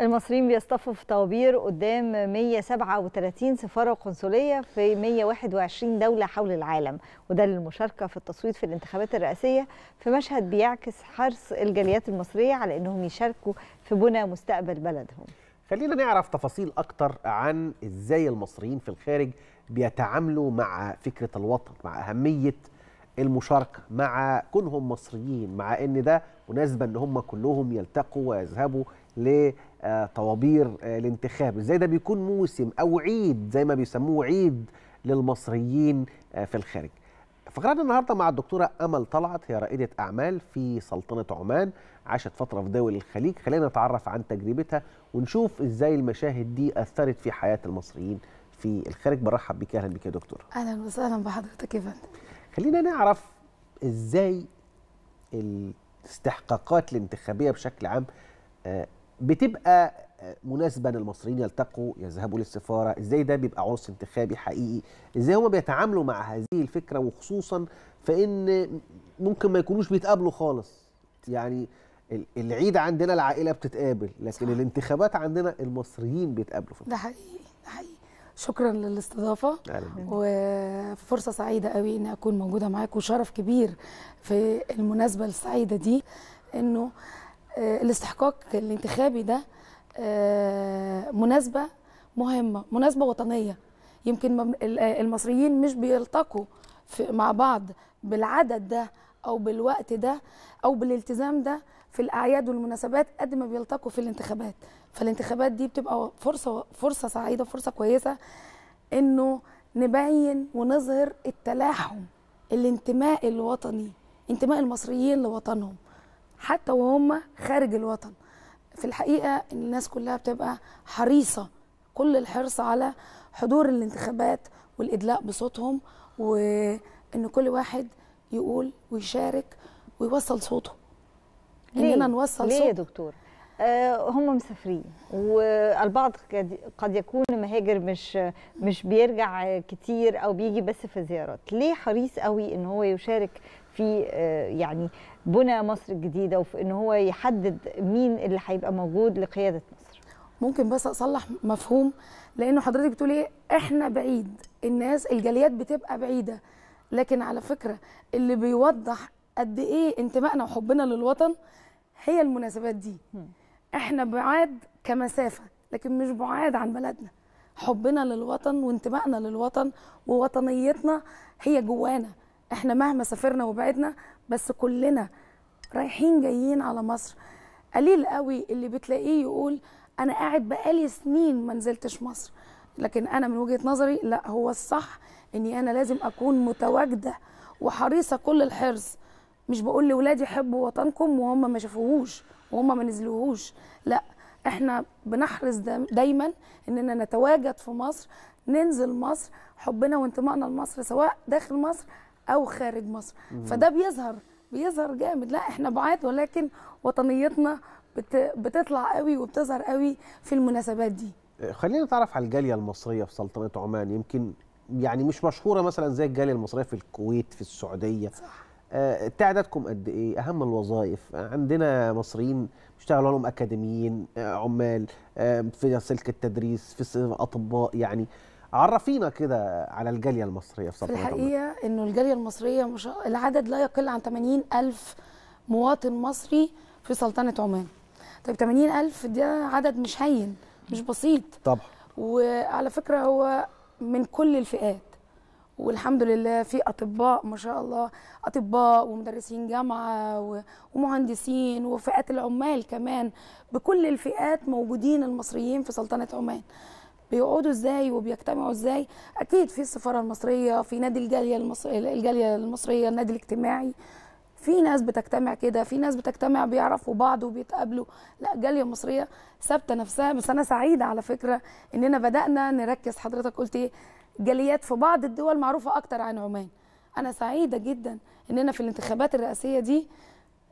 المصريين بيصطفوا في طوابير قدام 137 سفاره وقنصليه في 121 دوله حول العالم وده للمشاركه في التصويت في الانتخابات الرئاسيه في مشهد بيعكس حرص الجاليات المصريه على انهم يشاركوا في بنى مستقبل بلدهم. خلينا نعرف تفاصيل اكتر عن ازاي المصريين في الخارج بيتعاملوا مع فكره الوطن مع اهميه المشاركه مع كونهم مصريين مع ان ده مناسبه ان هم كلهم يلتقوا ويذهبوا ل آه، طوابير آه، الانتخاب ازاي ده بيكون موسم او عيد زي ما بيسموه عيد للمصريين آه، في الخارج فقرأنا النهاردة مع الدكتورة أمل طلعت هي رائدة أعمال في سلطنة عمان عاشت فترة في دول الخليج خلينا نتعرف عن تجربتها ونشوف إزاي المشاهد دي أثرت في حياة المصريين في الخارج برحب بك أهلا بك يا دكتور أهلا وسهلا بحضرتك يا فندم خلينا نعرف إزاي الاستحقاقات الانتخابية بشكل عام بتبقى آه، مناسبه ان المصريين يلتقوا يذهبوا للسفاره ازاي ده بيبقى عرس انتخابي حقيقي ازاي هما بيتعاملوا مع هذه الفكره وخصوصا فان ممكن ما يكونوش بيتقابلوا خالص يعني العيد عندنا العائله بتتقابل لكن صح. الانتخابات عندنا المصريين بيتقابلوا في ده حقيقي ده حقيقي شكرا للاستضافه وفرصه سعيده قوي اني اكون موجوده معاك وشرف كبير في المناسبه السعيده دي انه آه، الاستحقاق الانتخابي ده آه، مناسبه مهمه مناسبه وطنيه يمكن آه، المصريين مش بيلتقوا مع بعض بالعدد ده او بالوقت ده او بالالتزام ده في الاعياد والمناسبات قد ما بيلتقوا في الانتخابات فالانتخابات دي بتبقى فرصه فرصه سعيده فرصه كويسه انه نبين ونظهر التلاحم الانتماء الوطني انتماء المصريين لوطنهم حتى وهم خارج الوطن في الحقيقه الناس كلها بتبقى حريصه كل الحرص على حضور الانتخابات والادلاء بصوتهم وان كل واحد يقول ويشارك ويوصل صوته ليه؟ اننا نوصل ليه صوت. يا دكتور آه، هم مسافرين والبعض قد يكون مهاجر مش مش بيرجع كتير او بيجي بس في زيارات ليه حريص قوي ان هو يشارك في آه، يعني بنى مصر الجديده وفي ان هو يحدد مين اللي هيبقى موجود لقياده مصر ممكن بس اصلح مفهوم لانه حضرتك بتقول ايه احنا بعيد الناس الجاليات بتبقى بعيده لكن على فكره اللي بيوضح قد ايه انتمائنا وحبنا للوطن هي المناسبات دي م. احنا بعاد كمسافه لكن مش بعاد عن بلدنا حبنا للوطن وانتمائنا للوطن ووطنيتنا هي جوانا احنا مهما سافرنا وبعدنا بس كلنا رايحين جايين على مصر قليل قوي اللي بتلاقيه يقول انا قاعد بقالي سنين ما نزلتش مصر لكن انا من وجهه نظري لا هو الصح اني انا لازم اكون متواجده وحريصه كل الحرص مش بقول لولادي حبوا وطنكم وهم ما شافوهوش وهم ما نزلوهوش لا احنا بنحرص دايما اننا نتواجد في مصر ننزل مصر حبنا وانتمائنا لمصر سواء داخل مصر او خارج مصر مم. فده بيظهر بيظهر جامد لا احنا بعاد ولكن وطنيتنا بت... بتطلع قوي وبتظهر قوي في المناسبات دي آه، خلينا نتعرف على الجاليه المصريه في سلطنه عمان يمكن يعني مش مشهوره مثلا زي الجاليه المصريه في الكويت في السعوديه صح. آه، تعدادكم قد ايه اهم الوظائف عندنا مصريين بيشتغلوا لهم اكاديميين آه، عمال في سلك التدريس في اطباء يعني عرفينا كده على الجاليه المصريه في سلطنه الحقيقه انه الجاليه المصريه مش العدد لا يقل عن 80 الف مواطن مصري في سلطنه عمان طيب 80 الف ده عدد مش هين مش بسيط طبعا وعلى فكره هو من كل الفئات والحمد لله في اطباء ما شاء الله اطباء ومدرسين جامعه ومهندسين وفئات العمال كمان بكل الفئات موجودين المصريين في سلطنه عمان بيقعدوا ازاي وبيجتمعوا ازاي اكيد في السفاره المصريه في نادي الجاليه المصريه الجاليه المصريه النادي الاجتماعي في ناس بتجتمع كده في ناس بتجتمع بيعرفوا بعض وبيتقابلوا لا جاليه مصريه ثابته نفسها بس انا سعيده على فكره اننا بدانا نركز حضرتك قلت ايه جاليات في بعض الدول معروفه اكتر عن عمان انا سعيده جدا اننا في الانتخابات الرئاسيه دي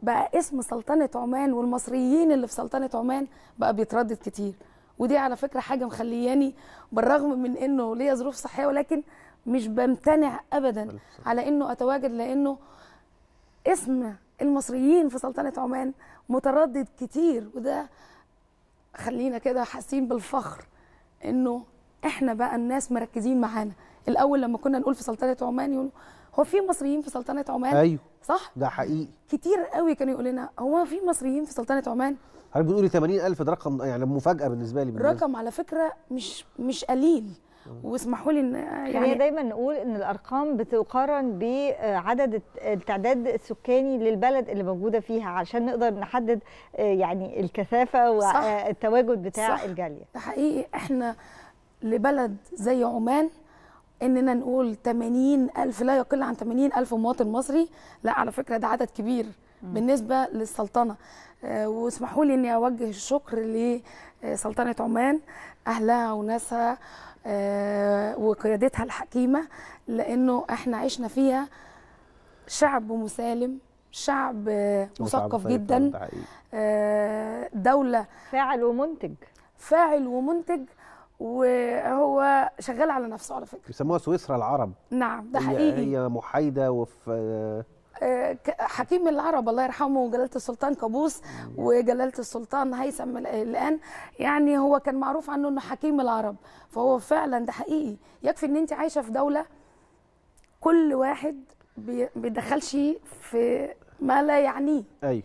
بقى اسم سلطنه عمان والمصريين اللي في سلطنه عمان بقى بيتردد كتير ودي على فكره حاجه مخلياني بالرغم من انه ليا ظروف صحيه ولكن مش بمتنع ابدا على انه اتواجد لانه اسم المصريين في سلطنه عمان متردد كتير وده خلينا كده حاسين بالفخر انه احنا بقى الناس مركزين معانا الاول لما كنا نقول في سلطنه عمان يقولوا هو في مصريين في سلطنه عمان ايوه صح ده حقيقي كتير قوي كانوا يقول لنا هو في مصريين في سلطنه عمان حضرتك بتقولي 80000 ده رقم يعني مفاجاه بالنسبه لي بالنسبة. رقم على فكره مش مش قليل واسمحوا لي ان يعني دايما نقول ان الارقام بتقارن بعدد التعداد السكاني للبلد اللي موجوده فيها عشان نقدر نحدد آه، يعني الكثافه والتواجد بتاع صح. الجاليه ده حقيقي احنا لبلد زي عمان اننا نقول 80 الف لا يقل عن 80 الف مواطن مصري لا على فكره ده عدد كبير بالنسبه للسلطنه آه، واسمحوا لي اني اوجه الشكر لسلطنه آه، عمان اهلها وناسها آه، وقيادتها الحكيمه لانه احنا عشنا فيها شعب مسالم شعب مثقف جدا دوله فاعل ومنتج فاعل ومنتج وهو شغال على نفسه على فكره بيسموها سويسرا العرب نعم ده حقيقي هي محايده وفي آه، حكيم العرب الله يرحمه جلالة السلطان كابوس وجلالة السلطان هيثم الآن يعني هو كان معروف عنه أنه حكيم العرب فهو فعلا ده حقيقي يكفي أن أنت عايشة في دولة كل واحد بيدخلش في ما لا يعنيه أيوه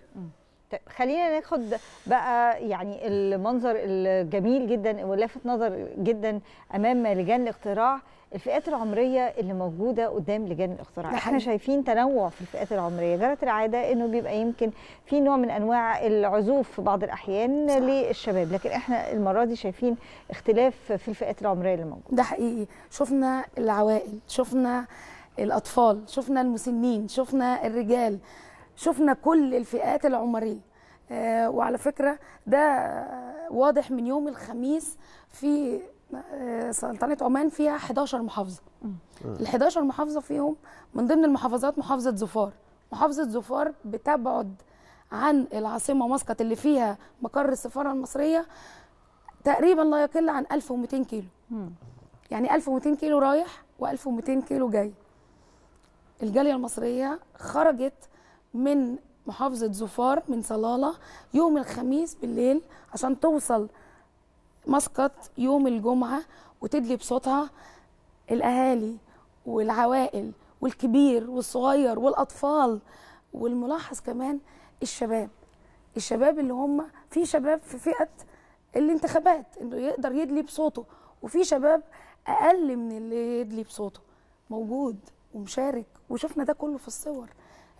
طيب خلينا ناخد بقى يعني المنظر الجميل جدا ولافت نظر جدا امام لجان الاقتراع الفئات العمريه اللي موجوده قدام لجان الاختراع احنا شايفين تنوع في الفئات العمريه جرت العاده انه بيبقى يمكن في نوع من انواع العزوف في بعض الاحيان صح. للشباب لكن احنا المره دي شايفين اختلاف في الفئات العمريه اللي موجوده ده حقيقي شفنا العوائل شفنا الاطفال شفنا المسنين شفنا الرجال شفنا كل الفئات العمريه آه، وعلى فكره ده واضح من يوم الخميس في آه، سلطنه عمان فيها 11 محافظه ال 11 محافظه فيهم من ضمن المحافظات محافظه ظفار محافظه ظفار بتبعد عن العاصمه مسقط اللي فيها مقر السفاره المصريه تقريبا لا يقل عن 1200 كيلو يعني 1200 كيلو رايح و1200 كيلو جاي الجاليه المصريه خرجت من محافظه زفار من صلاله يوم الخميس بالليل عشان توصل مسقط يوم الجمعه وتدلي بصوتها الاهالي والعوائل والكبير والصغير والاطفال والملاحظ كمان الشباب الشباب اللي هم في شباب في فئه الانتخابات انه يقدر يدلي بصوته وفي شباب اقل من اللي يدلي بصوته موجود ومشارك وشفنا ده كله في الصور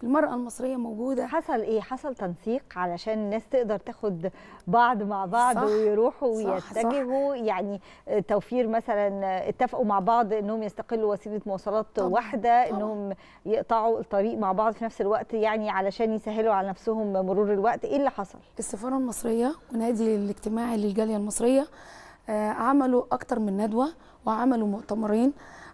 المرأة المصرية موجودة حصل إيه؟ حصل تنسيق علشان الناس تقدر تاخد بعض مع بعض صح ويروحوا ويتجهوا يعني توفير مثلا اتفقوا مع بعض إنهم يستقلوا وسيلة مواصلات طبعا واحدة طبعا إنهم يقطعوا الطريق مع بعض في نفس الوقت يعني علشان يسهلوا على نفسهم مرور الوقت إيه اللي حصل؟ السفارة المصرية ونادي الاجتماعي للجالية المصرية آه، عملوا اكتر من ندوه وعملوا مؤتمرين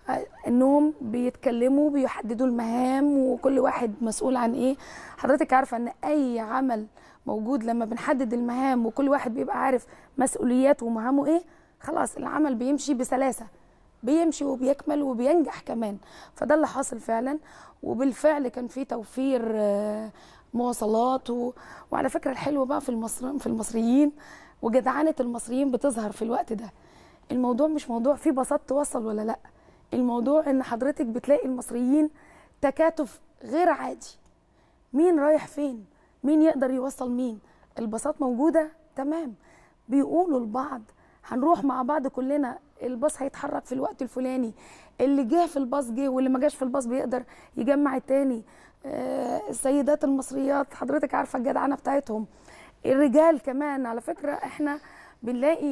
آه، انهم بيتكلموا بيحددوا المهام وكل واحد مسؤول عن ايه حضرتك عارفه ان اي عمل موجود لما بنحدد المهام وكل واحد بيبقى عارف مسؤولياته ومهامه ايه خلاص العمل بيمشي بسلاسه بيمشي وبيكمل وبينجح كمان فده اللي حاصل فعلا وبالفعل كان في توفير آه، مواصلات و... وعلى فكره الحلو بقى في المصر في المصريين وجدعنه المصريين بتظهر في الوقت ده الموضوع مش موضوع فيه بساط توصل ولا لا الموضوع ان حضرتك بتلاقي المصريين تكاتف غير عادي مين رايح فين مين يقدر يوصل مين الباصات موجوده تمام بيقولوا لبعض هنروح مع بعض كلنا الباص هيتحرك في الوقت الفلاني اللي جه في الباص جه واللي ما جاش في الباص بيقدر يجمع التاني آه، السيدات المصريات حضرتك عارفه الجدعنه بتاعتهم الرجال كمان على فكره احنا بنلاقي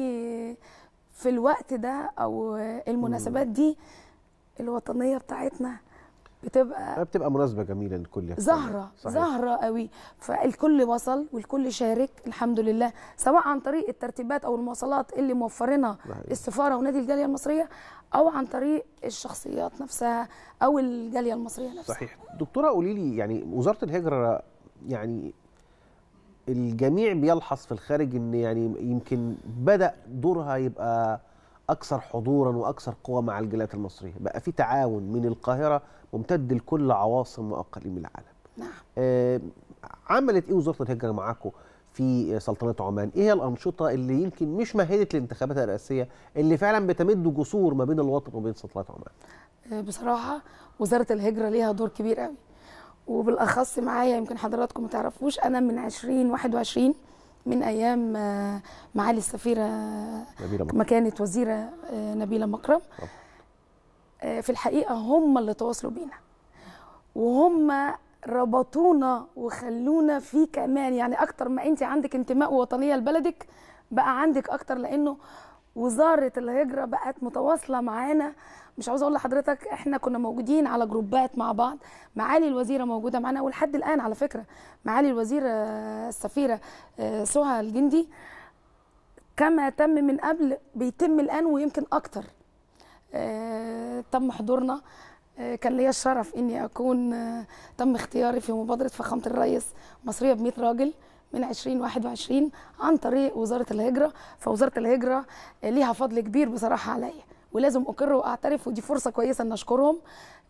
في الوقت ده او المناسبات دي الوطنيه بتاعتنا بتبقى بتبقى مناسبه جميله للكل زهره زهره قوي فالكل وصل والكل شارك الحمد لله سواء عن طريق الترتيبات او المواصلات اللي موفرينها السفاره ونادي الجاليه المصريه او عن طريق الشخصيات نفسها او الجاليه المصريه نفسها صحيح دكتوره قولي لي يعني وزاره الهجره يعني الجميع بيلحظ في الخارج ان يعني يمكن بدا دورها يبقى اكثر حضورا واكثر قوه مع الجاليات المصريه بقى في تعاون من القاهره ممتد لكل عواصم واقاليم العالم نعم آه عملت ايه وزاره الهجره معاكم في سلطنه عمان ايه هي الانشطه اللي يمكن مش مهدت للانتخابات الرئاسيه اللي فعلا بتمد جسور ما بين الوطن وبين سلطنه عمان آه، بصراحه وزاره الهجره ليها دور كبير قوي وبالاخص معايا يمكن حضراتكم ما تعرفوش انا من 20 21 من ايام آه، معالي السفيره نبيلة مكرم. مكانه وزيره آه، نبيله مكرم آه، في الحقيقه هم اللي تواصلوا بينا وهم ربطونا وخلونا في كمان يعني اكتر ما انت عندك انتماء ووطنيه لبلدك بقى عندك اكتر لانه وزاره الهجره بقت متواصله معانا مش عاوزه اقول لحضرتك احنا كنا موجودين على جروبات مع بعض معالي الوزيره موجوده معانا ولحد الان على فكره معالي الوزيره السفيره آه، سهى الجندي كما تم من قبل بيتم الان ويمكن اكتر آه، تم حضورنا آه، كان ليا الشرف اني اكون تم اختياري في مبادره فخامه الرئيس مصريه ب 100 راجل من 2021 عن طريق وزاره الهجره فوزاره الهجره ليها فضل كبير بصراحه عليا ولازم اقر واعترف ودي فرصه كويسه ان اشكرهم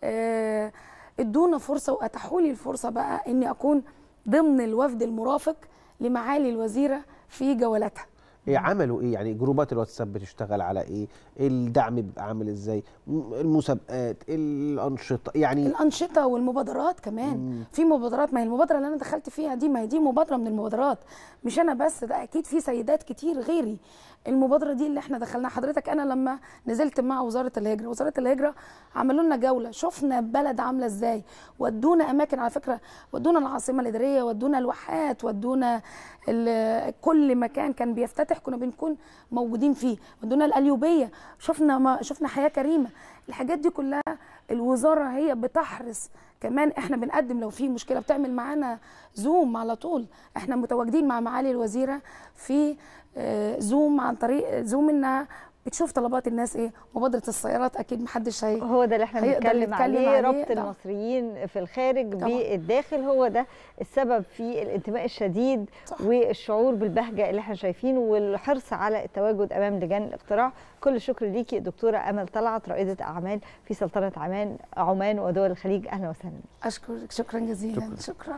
آه، ادونا فرصه واتاحوا لي الفرصه بقى اني اكون ضمن الوفد المرافق لمعالي الوزيره في جولاتها إيه عملوا ايه يعني جروبات الواتساب بتشتغل على ايه الدعم بيبقى عامل ازاي المسابقات الانشطه يعني الانشطه والمبادرات كمان مم. في مبادرات ما هي المبادره اللي انا دخلت فيها دي ما هي دي مبادره من المبادرات مش انا بس ده اكيد في سيدات كتير غيري المبادره دي اللي احنا دخلناها حضرتك انا لما نزلت مع وزاره الهجره وزاره الهجره عملوا لنا جوله شفنا بلد عامله ازاي ودونا اماكن على فكره ودونا العاصمه الاداريه ودونا الواحات ودونا كل مكان كان بيفتتح الفتح كنا بنكون موجودين فيه عندنا الاليوبيه شفنا ما شفنا حياه كريمه الحاجات دي كلها الوزاره هي بتحرص كمان احنا بنقدم لو في مشكله بتعمل معانا زوم على طول احنا متواجدين مع معالي الوزيره في آه، زوم عن طريق زوم انها بتشوف طلبات الناس ايه مبادره السيارات اكيد محدش هي هو ده اللي احنا بنتكلم عليه, عليه ربط ده. المصريين في الخارج طبعا. بالداخل هو ده السبب في الانتماء الشديد صح. والشعور بالبهجه اللي احنا شايفينه والحرص على التواجد امام لجان الاقتراع كل شكر ليكي دكتوره امل طلعت رائده اعمال في سلطنه عمان عمان ودول الخليج اهلا وسهلا اشكرك شكرا جزيلا شكرا, شكرا.